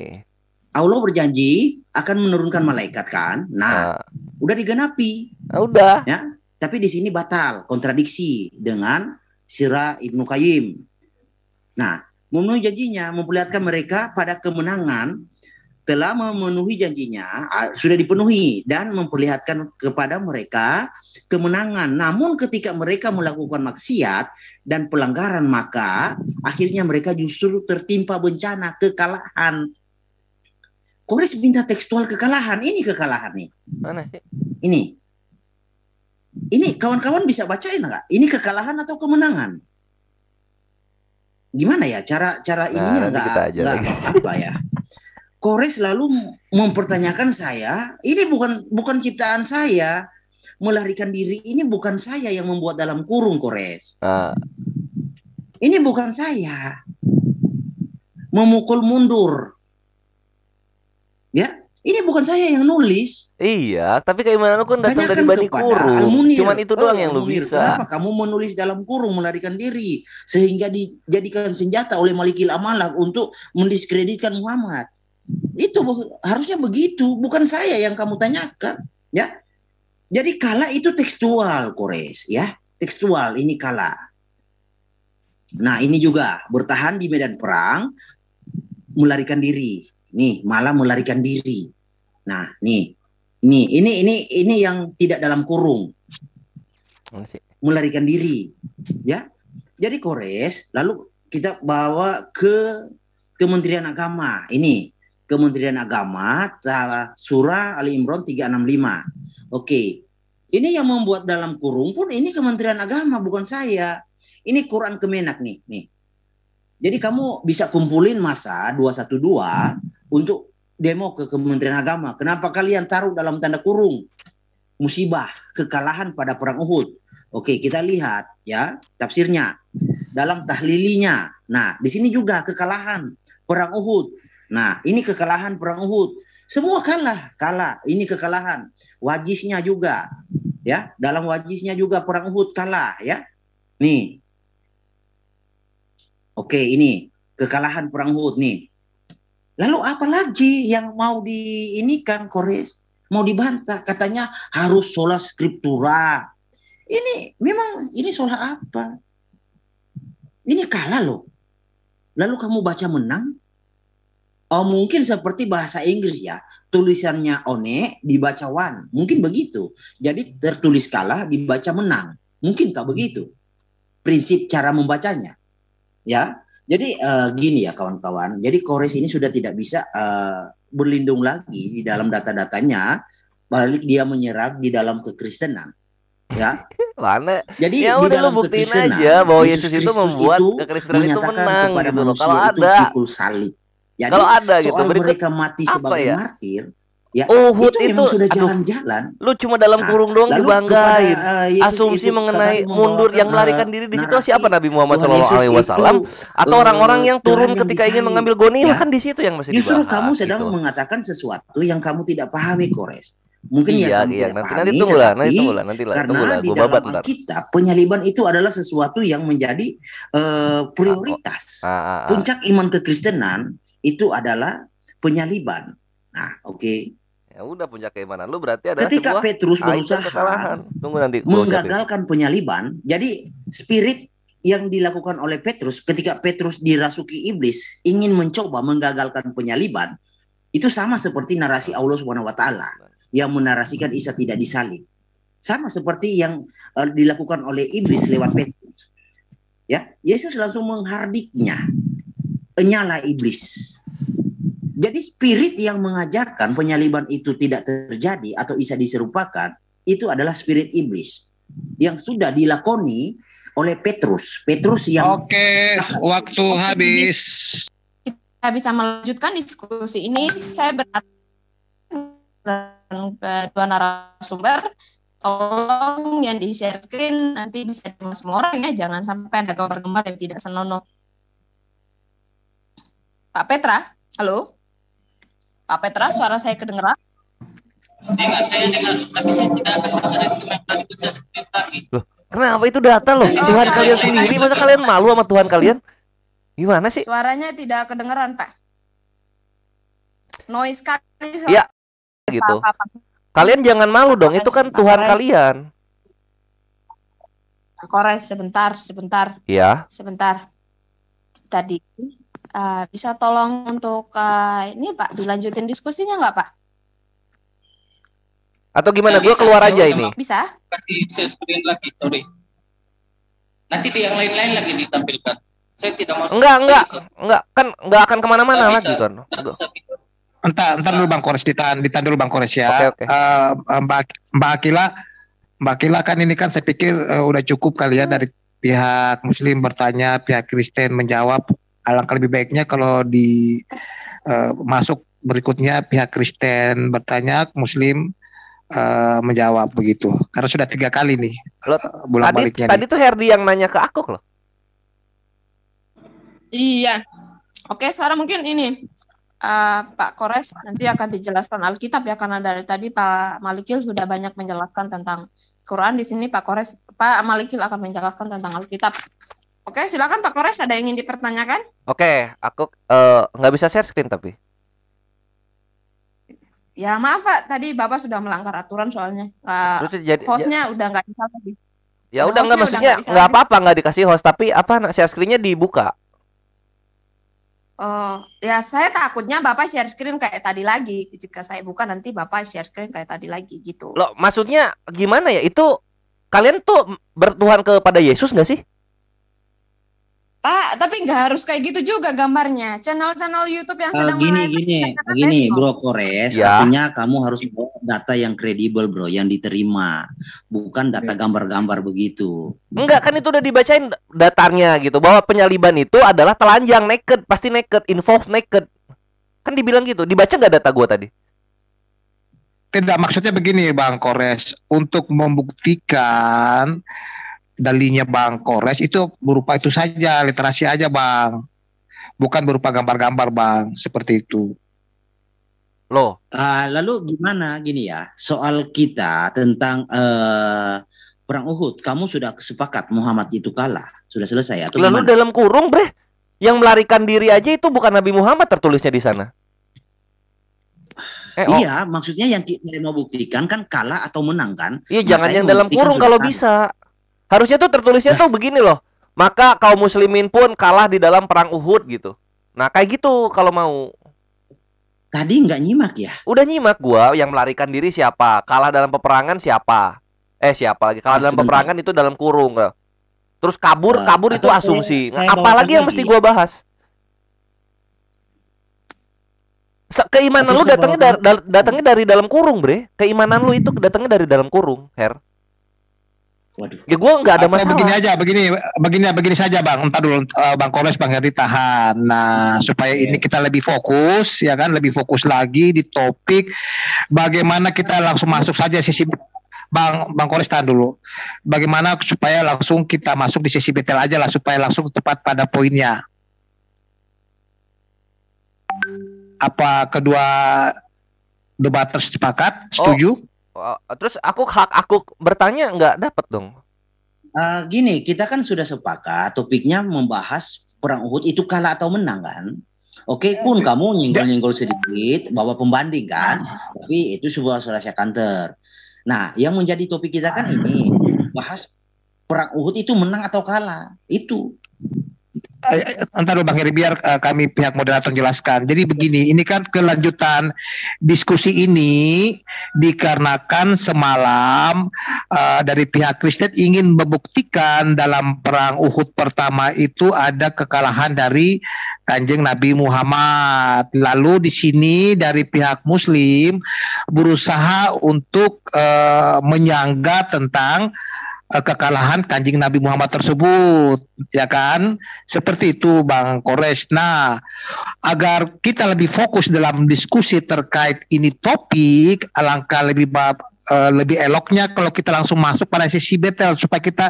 Speaker 1: Allah berjanji akan menurunkan hmm. malaikat kan. Nah, nah. udah digenapi. Nah, udah. Ya, tapi di sini batal kontradiksi dengan Sirah Ibnu Qayyim. Nah, memenuhi janjinya memperlihatkan mereka pada kemenangan telah memenuhi janjinya, sudah dipenuhi dan memperlihatkan kepada mereka kemenangan. Namun ketika mereka melakukan maksiat dan pelanggaran maka akhirnya mereka justru tertimpa bencana kekalahan. Kores minta tekstual kekalahan. Ini kekalahan nih. Mana sih? Ini. Ini kawan-kawan bisa bacain enggak Ini kekalahan atau kemenangan? Gimana ya cara cara ininya nah, nggak apa ya? Kore selalu mempertanyakan saya, ini bukan bukan ciptaan saya. Melarikan diri ini bukan saya yang membuat dalam kurung Kores. Uh. Ah. Ini bukan saya.
Speaker 3: Memukul mundur. Ya, ini bukan saya yang nulis. Iya, tapi keimanan kan datang dari Bani Kurung. al Cuman itu doang oh, yang lu Munir, bisa. Kenapa
Speaker 1: kamu menulis dalam kurung melarikan diri sehingga dijadikan senjata oleh Malikil Amalah untuk mendiskreditkan Muhammad? Itu harusnya begitu, bukan saya yang kamu tanyakan, ya. Jadi kala itu tekstual, Kores, ya. Tekstual ini kala. Nah, ini juga bertahan di medan perang, melarikan diri. Nih, malah melarikan diri. Nah, nih. Nih, ini ini ini yang tidak dalam kurung. Oh, melarikan diri, ya. Jadi Kores, lalu kita bawa ke Kementerian Agama ini Kementerian Agama surah Ali Imran 365. Oke. Okay. Ini yang membuat dalam kurung pun ini Kementerian Agama bukan saya. Ini Quran Kemenak nih, nih. Jadi kamu bisa kumpulin masa 212 untuk demo ke Kementerian Agama. Kenapa kalian taruh dalam tanda kurung? Musibah, kekalahan pada perang Uhud. Oke, kita lihat ya tafsirnya dalam tahlilinya. Nah, di sini juga kekalahan perang Uhud Nah, ini kekalahan perang Uhud. Semua kalah, kalah. Ini kekalahan. Wajisnya juga, ya. Dalam wajisnya juga perang Uhud kalah, ya. Nih. Oke, ini kekalahan perang Uhud nih. Lalu apa lagi yang mau di ini kan Kores? Mau dibantah? Katanya harus sholat scriptura. Ini memang ini sholat apa? Ini kalah loh. Lalu kamu baca menang, Oh mungkin seperti bahasa Inggris ya, tulisannya one dibaca one, mungkin begitu. Jadi tertulis kalah dibaca menang, mungkin mungkinkah begitu? Prinsip cara membacanya, ya. Jadi uh, gini ya kawan-kawan. Jadi Kores ini sudah tidak bisa uh, berlindung lagi di dalam data-datanya, balik dia menyerang di dalam kekristenan, ya. Mana? Jadi ya di dalam kekristenan aja bahwa Yesus, Yesus itu membuat itu kekristenan itu menang gitu Kalau ada pikul salib
Speaker 2: jadi kalau ada gitu, soal gitu, berikut, mereka
Speaker 1: mati sebagai ya? martir, ya Uhud itu, itu sudah jalan-jalan. Lu cuma dalam nah, kurung nah, doang dibanggain. Uh, eh, Yesus Asumsi mengenai mundur
Speaker 3: yang melarikan eh, diri di situ siapa Nabi Muhammad Shallallahu Alaihi Wasallam atau orang-orang yang eh, turun ketika ingin mengambil goni
Speaker 1: ya, kan di situ yang masih Justru dibahas, kamu gitu. sedang gitu. mengatakan sesuatu yang kamu tidak pahami, hmm. Kores mungkin iya, ya iya. nanti pahami, nanti tunggulah nanti tunggulah nanti lah karena tunggulah, di dalam babat, kita penyaliban itu adalah sesuatu yang menjadi uh, prioritas ah, ah, puncak iman kekristenan itu adalah penyaliban. Nah, oke. Okay.
Speaker 3: Ya udah punya keimanan. Lu berarti ada Ketika Petrus berusaha Tunggu nanti menggagalkan
Speaker 1: penyaliban, jadi spirit yang dilakukan oleh Petrus ketika Petrus dirasuki iblis ingin mencoba menggagalkan penyaliban itu sama seperti narasi Allah Subhanahu wa taala yang menarasikan Isa tidak disalib. Sama seperti yang eh, dilakukan oleh iblis lewat Petrus. Ya, Yesus langsung menghardiknya nyala iblis. Jadi spirit yang mengajarkan penyaliban itu tidak terjadi atau bisa diserupakan itu adalah spirit iblis yang sudah dilakoni oleh Petrus. Petrus yang Oke, waktu
Speaker 2: habis. Kita bisa melanjutkan diskusi ini. Saya ke dua narasumber tolong yang di share screen nanti bisa semua orang ya jangan sampai ada gambar-gambar yang tidak senonoh Pak Petra, halo? Pak Petra, suara saya kedengeran? saya dengar, tapi saya tidak kedengeran saya
Speaker 3: kenapa itu data loh? Oh, Tuhan saya, kalian sendiri, masa kalian malu sama Tuhan kalian? Gimana sih?
Speaker 2: Suaranya tidak kedengeran, Pak. Noise kali Iya. gitu.
Speaker 3: Kalian jangan malu dong, itu kan Tuhan kalian.
Speaker 2: Kores sebentar, sebentar. Iya. Sebentar. Tadi Uh, bisa tolong untuk uh, ini Pak dilanjutin diskusinya nggak Pak?
Speaker 3: Atau gimana? Nah, gue keluar aja ini. Bisa? Kasih lagi, sorry.
Speaker 2: Nanti di yang lain-lain lagi
Speaker 3: ditampilkan. Saya tidak mau. Enggak, enggak, itu. enggak kan enggak akan kemana-mana lagi kan. Entar,
Speaker 4: entar dulu Bang Kores ditahan, ditahan dulu Bang Kores ya. Okay, okay. Uh, eh, Mbak Mbak Akila, Mbak Akila kan ini kan saya pikir uh, udah cukup kali ya dari pihak Muslim bertanya, pihak Kristen menjawab alangkah lebih baiknya kalau di uh, masuk berikutnya pihak Kristen bertanya, Muslim uh, menjawab begitu. Karena sudah tiga kali nih Loh, uh, eh, bulan tadi, baliknya. Tadi tuh Herdi yang nanya ke aku loh.
Speaker 2: Iya. Oke, sekarang mungkin ini uh, Pak Kores nanti akan dijelaskan Alkitab ya karena dari tadi Pak Malikil sudah banyak menjelaskan tentang Quran di sini Pak Kores Pak Malikil akan menjelaskan tentang Alkitab. Oke, silakan Pak Kores ada yang ingin dipertanyakan?
Speaker 3: Oke, aku uh, nggak bisa share screen tapi.
Speaker 2: Ya maaf Pak, tadi Bapak sudah melanggar aturan soalnya. Uh, Terus jadi, ya hostnya ya, udah nggak bisa lagi.
Speaker 3: Ya udah nggak maksudnya nggak apa-apa nggak dikasih host, tapi apa nah, share screennya dibuka?
Speaker 2: Oh, ya saya takutnya Bapak share screen kayak tadi lagi. Jika saya buka nanti Bapak share screen kayak tadi lagi gitu.
Speaker 3: Loh, maksudnya gimana ya? Itu kalian tuh bertuhan kepada Yesus nggak sih?
Speaker 2: Pak, tapi nggak harus kayak gitu juga gambarnya. Channel-channel YouTube yang eh, sedang
Speaker 1: gini gini gini, Bro Kores, ya. artinya kamu harus bawa data yang kredibel, Bro, yang diterima, bukan data gambar-gambar begitu.
Speaker 3: Enggak, kan itu udah dibacain
Speaker 1: datanya gitu bahwa penyaliban
Speaker 3: itu adalah telanjang naked, pasti naked, involve naked. Kan dibilang gitu. Dibaca nggak data gua tadi?
Speaker 4: Tidak, maksudnya begini, Bang Kores, untuk membuktikan dalinya Bang Kores itu berupa itu saja, literasi aja Bang. Bukan berupa gambar-gambar Bang, seperti itu.
Speaker 1: Loh. Uh, lalu gimana gini ya, soal kita tentang uh, perang Uhud, kamu sudah sepakat Muhammad itu kalah, sudah selesai atau Lalu gimana? dalam kurung breh yang melarikan diri aja itu bukan Nabi Muhammad tertulisnya di sana. Eh, oh. Iya, maksudnya yang kita mau buktikan kan kalah atau menang kan? Iya, nah, jangan yang dalam kurung kalau bisa. Harusnya
Speaker 3: tuh tertulisnya tuh begini loh.
Speaker 1: Maka kaum muslimin pun
Speaker 3: kalah di dalam perang Uhud gitu. Nah, kayak gitu kalau mau. Tadi nggak nyimak ya? Udah nyimak gua yang melarikan diri siapa? Kalah dalam peperangan siapa? Eh, siapa lagi? Kalah dalam peperangan itu dalam kurung. Terus kabur, uh, kabur itu asumsi. Apalagi yang mesti gua bahas? Keimanan lu datangnya da datangnya dari dalam kurung, Bre. Keimanan lu itu datangnya dari dalam kurung, Her. Waduh. Ya gue nggak ada masalah. Begini aja, begini, begini, begini saja bang. Entar dulu, eh, bang
Speaker 4: Koles, bang Heri tahan. Nah, hmm, supaya yeah. ini kita lebih fokus, ya kan, lebih fokus lagi di topik. Bagaimana kita langsung masuk saja sisi Bang Bang Koles tahan dulu. Bagaimana supaya langsung kita masuk di sisi detail aja lah supaya langsung tepat pada poinnya.
Speaker 3: Apa kedua
Speaker 1: debater sepakat? Setuju? Oh Oh, oh, terus aku hak aku bertanya nggak dapat dong. Uh, gini, kita kan sudah sepakat topiknya membahas perang Uhud itu kalah atau menang kan? Oke okay, iya, pun iya. kamu nyinggol-nyinggol iya. sedikit bawa pembanding kan, tapi itu sebuah rahasia kanter. Nah, yang menjadi topik kita kan ini bahas perang Uhud itu menang atau kalah itu
Speaker 4: entar eh, eh, Bang Heri biar uh, kami pihak moderator jelaskan. Jadi begini, ini kan kelanjutan diskusi ini dikarenakan semalam uh, dari pihak Kristen ingin membuktikan dalam perang Uhud pertama itu ada kekalahan dari Kanjeng Nabi Muhammad. Lalu di sini dari pihak Muslim berusaha untuk uh, menyangga tentang Eh, kekalahan kanjing Nabi Muhammad tersebut ya kan seperti itu Bang Kores nah agar kita lebih fokus dalam diskusi terkait ini topik alangkah lebih bab, eh, lebih eloknya kalau kita langsung masuk pada sesi betel supaya kita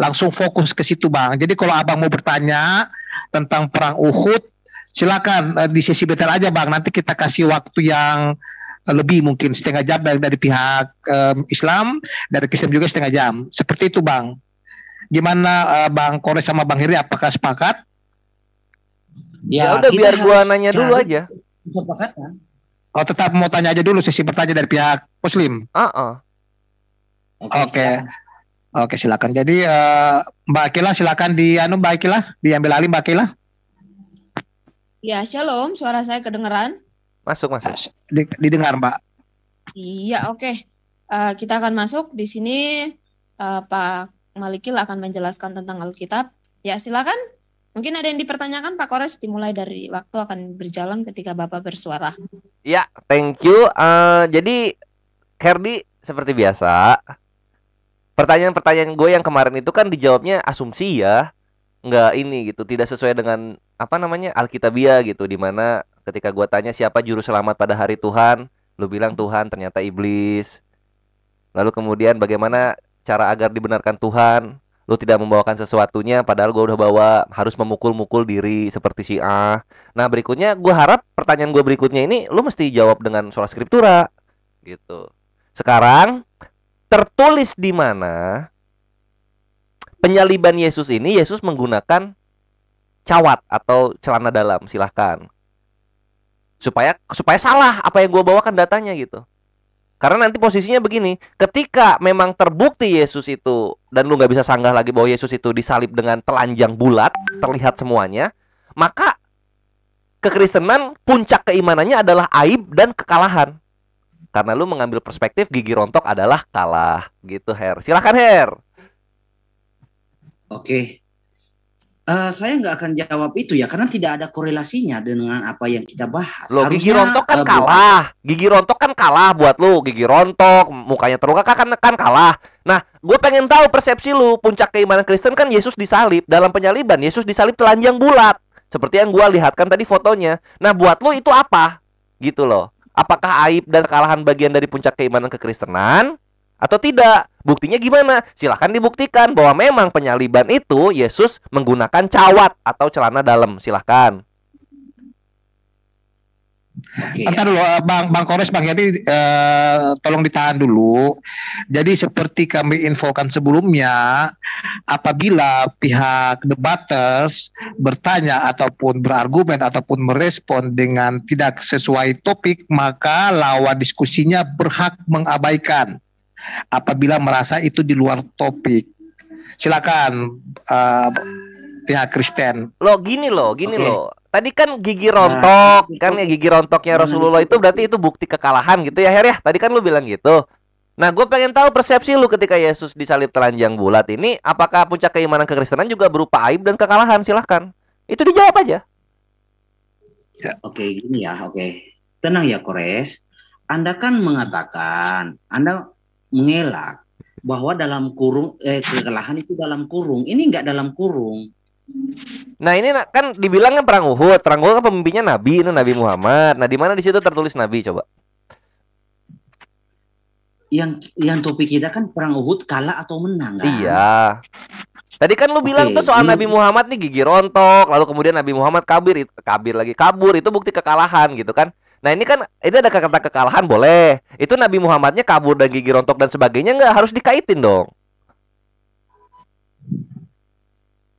Speaker 4: langsung fokus ke situ Bang jadi kalau Abang mau bertanya tentang perang Uhud silakan eh, di sesi betel aja Bang nanti kita kasih waktu yang lebih mungkin setengah jam dari, dari pihak um, Islam dari Kristen juga setengah jam seperti itu bang gimana uh, bang Kores sama bang Heri apakah sepakat
Speaker 1: ya, ya udah biar gua nanya dulu aja sepakatnya
Speaker 4: oh tetap mau tanya aja dulu sesi bertanya dari pihak Muslim uh -uh. oke okay. Oke silakan. Jadi uh, Mbak Akila silakan di anu Mbak Akila diambil alih Mbak
Speaker 3: Akila.
Speaker 2: Ya, shalom, suara saya kedengeran.
Speaker 3: Masuk, masuk. Didengar, Mbak.
Speaker 2: Iya, oke. Okay. Uh, eh, kita akan masuk di sini uh, Pak Malikil akan menjelaskan tentang Alkitab. Ya, silakan. Mungkin ada yang dipertanyakan Pak Kores dimulai dari waktu akan berjalan ketika Bapak bersuara.
Speaker 3: Ya, thank you. Uh, jadi Herdi seperti biasa pertanyaan-pertanyaan gue yang kemarin itu kan dijawabnya asumsi ya nggak ini gitu tidak sesuai dengan apa namanya Alkitabia gitu dimana ketika gue tanya siapa juru selamat pada hari Tuhan lu bilang Tuhan ternyata iblis lalu kemudian bagaimana cara agar dibenarkan Tuhan lu tidak membawakan sesuatunya padahal gue udah bawa harus memukul-mukul diri seperti si A nah berikutnya gue harap pertanyaan gue berikutnya ini lu mesti jawab dengan sola skriptura gitu sekarang tertulis di mana penyaliban Yesus ini Yesus menggunakan cawat atau celana dalam silahkan supaya supaya salah apa yang gue bawakan datanya gitu karena nanti posisinya begini ketika memang terbukti Yesus itu dan lu nggak bisa sanggah lagi bahwa Yesus itu disalib dengan telanjang bulat terlihat semuanya maka kekristenan puncak keimanannya adalah aib dan kekalahan karena lu mengambil perspektif gigi rontok adalah kalah gitu Her silahkan
Speaker 1: Her oke Uh, saya nggak akan jawab itu ya karena tidak ada korelasinya dengan apa yang kita bahas. Loh, gigi rontok kan uh, kalah.
Speaker 3: Gigi rontok kan kalah buat lo. Gigi rontok, mukanya terluka kan kan kalah. Nah, gue pengen tahu persepsi lu puncak keimanan Kristen kan Yesus disalib. Dalam penyaliban Yesus disalib telanjang bulat. Seperti yang gue lihatkan tadi fotonya. Nah, buat lu itu apa? Gitu loh. Apakah aib dan kekalahan bagian dari puncak keimanan kekristenan? atau tidak. Buktinya gimana? Silahkan dibuktikan bahwa memang penyaliban itu Yesus menggunakan cawat atau celana dalam. Silahkan. Okay.
Speaker 4: Ntar dulu eh, Bang Bang Kores Bang Yati eh, tolong ditahan dulu. Jadi seperti kami infokan sebelumnya, apabila pihak debaters bertanya ataupun berargumen ataupun merespon dengan tidak sesuai topik, maka lawan diskusinya berhak mengabaikan apabila merasa itu di luar topik. Silakan uh, pihak Kristen.
Speaker 3: Lo gini lo, gini okay. lo. Tadi kan gigi nah. rontok, nah, kan ya gigi rontoknya hmm. Rasulullah itu berarti itu bukti kekalahan gitu ya Her ya. Tadi kan lu bilang gitu. Nah, gue pengen tahu persepsi lu ketika Yesus disalib telanjang bulat ini, apakah puncak keimanan kekristenan juga berupa aib dan kekalahan? Silahkan. Itu dijawab aja.
Speaker 1: Ya, oke okay, gini ya, oke. Okay. Tenang ya, Kores. Anda kan mengatakan, Anda mengelak bahwa dalam kurung eh kekalahan itu dalam kurung. Ini enggak dalam kurung. Nah ini
Speaker 3: kan dibilang kan perang Uhud, perang Uhud kan pemimpinnya Nabi, ini Nabi Muhammad. Nah di mana di situ tertulis Nabi coba?
Speaker 1: Yang yang topik kita kan perang Uhud kalah atau menang kan? Iya. Tadi kan lu bilang tuh soal ini... Nabi Muhammad
Speaker 3: nih gigi rontok, lalu kemudian Nabi Muhammad kabir, kabir lagi kabur itu bukti kekalahan gitu kan? Nah ini kan ini ada kata kekalahan boleh. Itu Nabi Muhammadnya kabur dan gigi rontok dan sebagainya nggak harus dikaitin dong.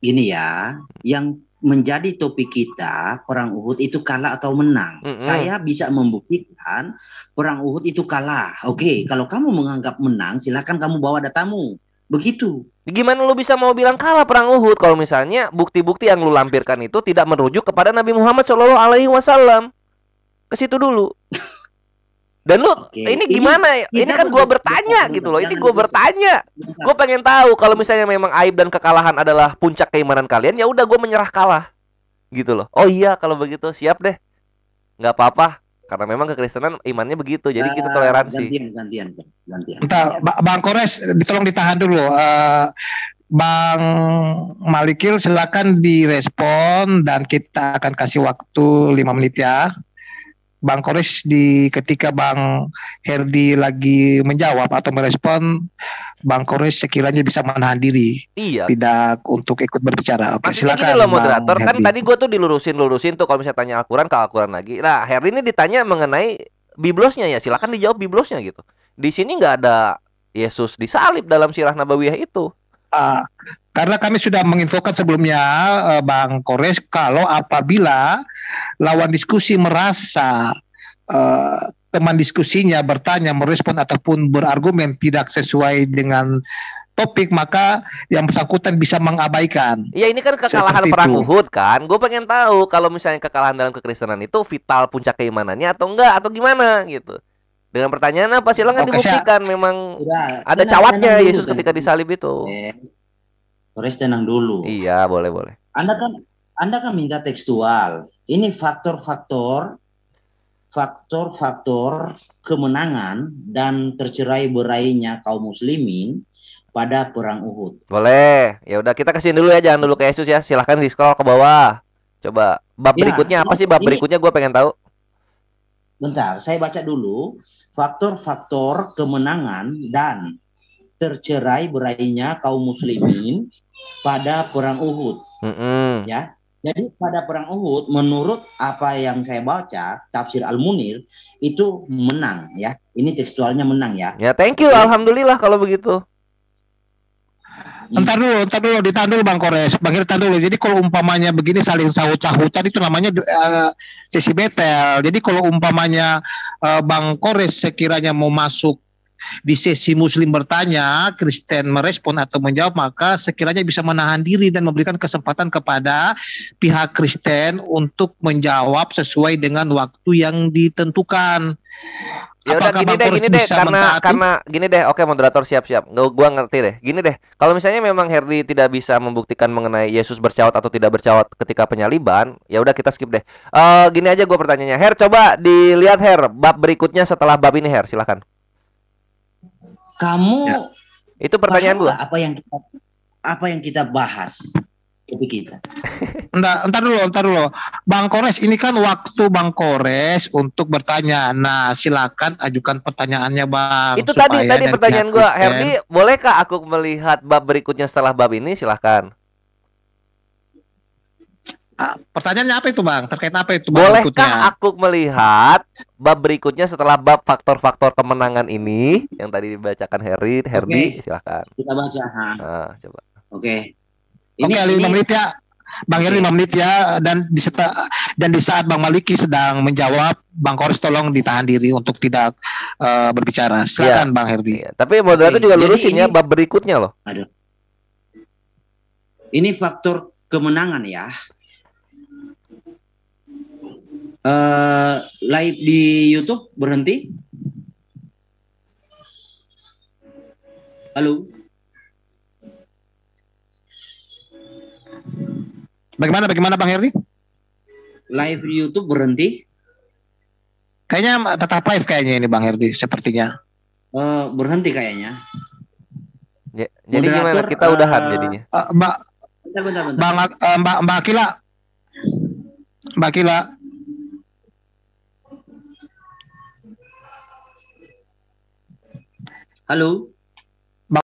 Speaker 1: Ini ya, yang menjadi topik kita perang Uhud itu kalah atau menang. Mm -hmm. Saya bisa membuktikan perang Uhud itu kalah. Oke, okay, kalau kamu menganggap menang, silakan kamu bawa datamu.
Speaker 3: Begitu. Gimana lu bisa mau bilang kalah perang Uhud kalau misalnya bukti-bukti yang lu lampirkan itu tidak merujuk kepada Nabi Muhammad Shallallahu Alaihi Wasallam? ke situ dulu. Dan lu Oke. ini gimana? Ini, ya? ya ini kan gue bertanya gitu loh. Ini gue bertanya. Gue pengen tahu kalau misalnya memang aib dan kekalahan adalah puncak keimanan kalian, ya udah gue menyerah kalah. Gitu loh. Oh iya kalau begitu siap deh. Nggak apa-apa. Karena memang kekristenan imannya begitu. Jadi kita toleransi. Gantian,
Speaker 4: Entah, iya. Bang Kores tolong ditahan dulu. Uh, Bang Malikil silakan direspon dan kita akan kasih waktu 5 menit ya. Bang Kores di ketika Bang Herdi lagi menjawab atau merespon Bang Kores sekiranya bisa menahan diri. Iya. Tidak untuk ikut berbicara. Oke, Maksudnya silakan. Gini loh moderator, Bang kan Herdy. tadi
Speaker 3: gue tuh dilurusin lurusin tuh kalau misalnya tanya Al-Qur'an ke al lagi. Nah, Herdi ini ditanya mengenai biblosnya ya, silakan dijawab biblosnya gitu. Di sini nggak ada Yesus disalib dalam sirah Nabawiyah itu. Uh,
Speaker 4: karena kami sudah menginfokan sebelumnya eh, Bang Kores kalau apabila lawan diskusi merasa eh, teman diskusinya bertanya, merespon ataupun berargumen tidak sesuai dengan topik maka yang bersangkutan bisa mengabaikan. Ya ini kan kekalahan perang Uhud
Speaker 3: kan. Gue pengen tahu kalau misalnya kekalahan dalam kekristenan itu vital puncak keimanannya atau enggak atau gimana gitu. Dengan pertanyaan apa silang yang dibuktikan memang ya, ada tenang, cawatnya Yesus kan. ketika disalib
Speaker 1: itu. Ya. Flores tenang dulu. Iya, boleh boleh. Anda kan Anda kan minta tekstual. Ini faktor-faktor faktor-faktor kemenangan dan tercerai berainya kaum muslimin pada perang Uhud.
Speaker 3: Boleh. Ya udah kita kasihin dulu ya jangan dulu ke Yesus ya. Silahkan di scroll ke bawah. Coba bab ya, berikutnya apa sih bab ini, berikutnya gue pengen tahu.
Speaker 1: Bentar, saya baca dulu faktor-faktor kemenangan dan tercerai berainya kaum muslimin pada perang Uhud. Mm -hmm. Ya. Jadi pada perang Uhud menurut apa yang saya baca tafsir Al-Munir itu menang ya. Ini tekstualnya menang ya. Ya, thank you alhamdulillah kalau begitu. Entar hmm. dulu, entar dulu ditahan dulu Bang Kores. Bang Kores dulu. Jadi kalau umpamanya begini saling
Speaker 4: sahut sahutan itu namanya uh, sesi betel. Jadi kalau umpamanya uh, Bang Kores sekiranya mau masuk di sesi Muslim bertanya, Kristen merespon atau menjawab, maka sekiranya bisa menahan diri dan memberikan kesempatan kepada pihak Kristen untuk menjawab sesuai dengan waktu yang ditentukan.
Speaker 3: Ya udah gini deh, gini deh, karena mentaati? karena gini deh, oke moderator siap-siap, gue gua ngerti deh, gini deh, kalau misalnya memang Herdi tidak bisa membuktikan mengenai Yesus bercawat atau tidak bercawat ketika penyaliban, ya udah kita skip deh. Uh, gini aja gue pertanyaannya, Her coba dilihat Her, bab berikutnya setelah bab ini Her, silahkan
Speaker 1: kamu ya. itu pertanyaan gua apa yang kita apa yang kita bahas tapi kita entar entar dulu
Speaker 4: entar dulu Bang Kores ini kan waktu Bang Kores untuk bertanya nah
Speaker 3: silakan ajukan pertanyaannya Bang itu tadi tadi pertanyaan gua Herdi bolehkah aku melihat bab berikutnya setelah bab ini Silakan. Ah,
Speaker 4: pertanyaannya apa itu bang? Terkait apa
Speaker 3: itu bang Bolehkah berikutnya? aku melihat bab berikutnya setelah bab faktor-faktor kemenangan ini yang tadi dibacakan Heri, Herdi, okay. silakan.
Speaker 1: Kita baca. Nah, coba. Oke. Okay. Ini okay, menit ya. Bang Heri lima menit ya
Speaker 4: dan di dan di saat Bang Maliki sedang menjawab Bang Koris tolong ditahan diri untuk
Speaker 1: tidak uh, berbicara. Silakan ya. Bang Herdi. Ya. Tapi moderator itu juga lurusin ya ini... bab berikutnya loh. Aduh. Ini faktor kemenangan ya. Uh, live di YouTube berhenti? Halo.
Speaker 4: Bagaimana bagaimana Bang Herdi? Live di YouTube berhenti? Kayaknya tetap live kayaknya ini Bang Herdi sepertinya.
Speaker 1: Uh, berhenti kayaknya.
Speaker 4: Ya, jadi gimana kita uh, eh, habis jadinya? Uh, Mbak bentar, bentar, bentar. Bang, uh, Mbak Mbak Kila. Mbak Kila. Halo.